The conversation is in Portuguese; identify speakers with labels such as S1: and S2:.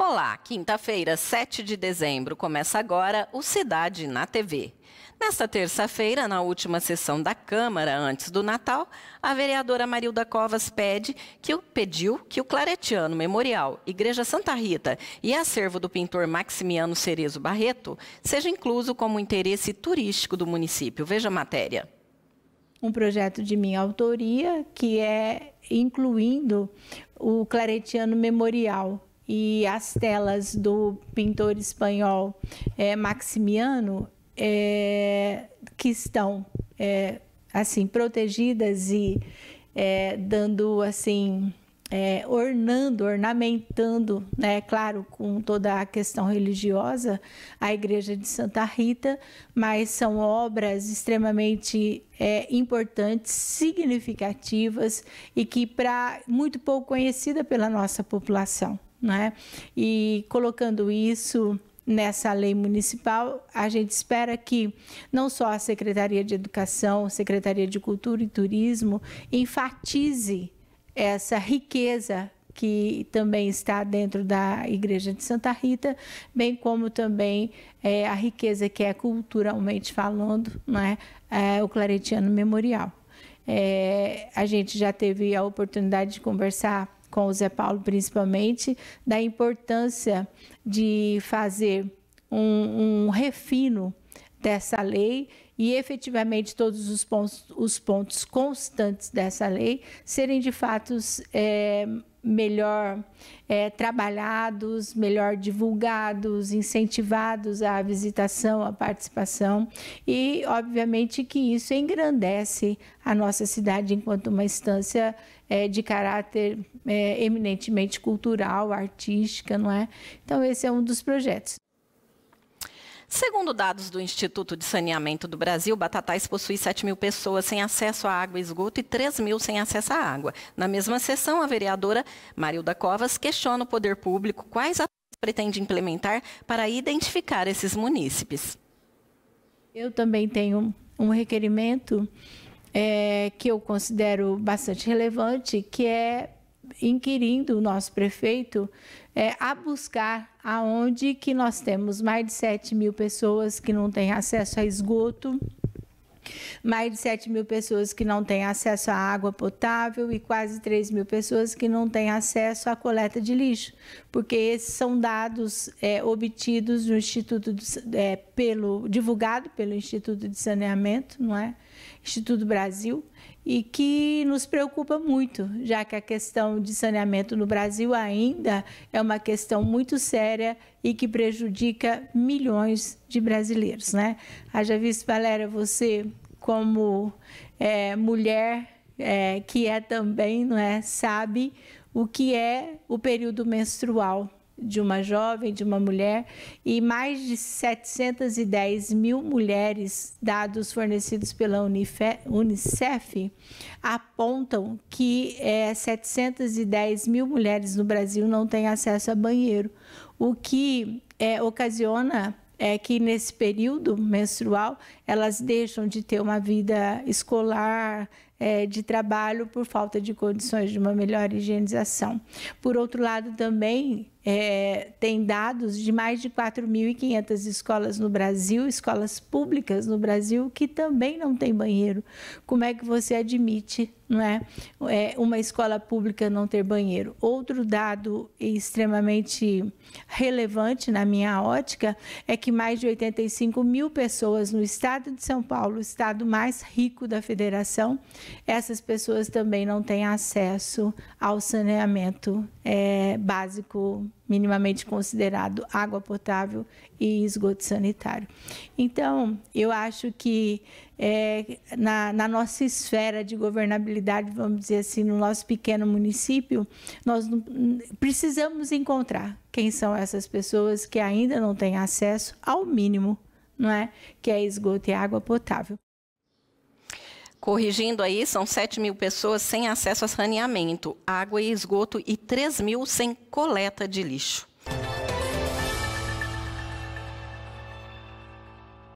S1: Olá, quinta-feira, 7 de dezembro, começa agora o Cidade na TV. Nesta terça-feira, na última sessão da Câmara, antes do Natal, a vereadora Marilda Covas pede que o, pediu que o Claretiano Memorial, Igreja Santa Rita e acervo do pintor Maximiano Cerezo Barreto seja incluso como interesse turístico do município. Veja a matéria.
S2: Um projeto de minha autoria que é incluindo o Claretiano Memorial, e as telas do pintor espanhol é, Maximiano, é, que estão é, assim protegidas e dando assim é, ornando, ornamentando, né, claro, com toda a questão religiosa, a Igreja de Santa Rita, mas são obras extremamente é, importantes, significativas e que para muito pouco conhecida pela nossa população né? E colocando isso nessa lei municipal, a gente espera que não só a Secretaria de Educação, Secretaria de Cultura e Turismo enfatize essa riqueza que também está dentro da Igreja de Santa Rita, bem como também é, a riqueza que é culturalmente falando, né, é, o Claretiano Memorial. É, a gente já teve a oportunidade de conversar com o Zé Paulo principalmente, da importância de fazer um, um refino dessa lei e efetivamente todos os pontos, os pontos constantes dessa lei serem de fatos é, melhor é, trabalhados, melhor divulgados, incentivados à visitação, à participação e, obviamente, que isso engrandece a nossa cidade enquanto uma instância é, de caráter é, eminentemente cultural, artística, não é? Então esse é um dos projetos.
S1: Segundo dados do Instituto de Saneamento do Brasil, Batatais possui 7 mil pessoas sem acesso à água e esgoto e 3 mil sem acesso à água. Na mesma sessão, a vereadora Marilda Covas questiona o poder público quais ações pretende implementar para identificar esses munícipes.
S2: Eu também tenho um requerimento é, que eu considero bastante relevante, que é inquirindo o nosso prefeito é, a buscar aonde que nós temos mais de 7 mil pessoas que não têm acesso a esgoto, mais de 7 mil pessoas que não têm acesso à água potável e quase 3 mil pessoas que não têm acesso à coleta de lixo, porque esses são dados é, obtidos no Instituto de, é, pelo divulgado pelo Instituto de Saneamento, não é? Instituto Brasil e que nos preocupa muito, já que a questão de saneamento no Brasil ainda é uma questão muito séria e que prejudica milhões de brasileiros. Né? Haja visto, Valéria, você como é, mulher é, que é também, não é, sabe o que é o período menstrual de uma jovem, de uma mulher, e mais de 710 mil mulheres, dados fornecidos pela Unicef, apontam que é, 710 mil mulheres no Brasil não têm acesso a banheiro, o que é, ocasiona é que nesse período menstrual elas deixam de ter uma vida escolar, é, de trabalho por falta de condições de uma melhor higienização. Por outro lado, também é, tem dados de mais de 4.500 escolas no Brasil, escolas públicas no Brasil, que também não tem banheiro. Como é que você admite não é, é uma escola pública não ter banheiro? Outro dado extremamente relevante na minha ótica é que mais de 85 mil pessoas no estado de São Paulo, o estado mais rico da federação, essas pessoas também não têm acesso ao saneamento é, básico minimamente considerado água potável e esgoto sanitário. Então, eu acho que é, na, na, nossa esfera de governabilidade, vamos dizer assim, no nosso pequeno município, nós precisamos encontrar quem são essas pessoas que ainda não têm acesso ao mínimo, não é, que é esgoto e água potável.
S1: Corrigindo aí, são 7 mil pessoas sem acesso a saneamento, água e esgoto e 3 mil sem coleta de lixo.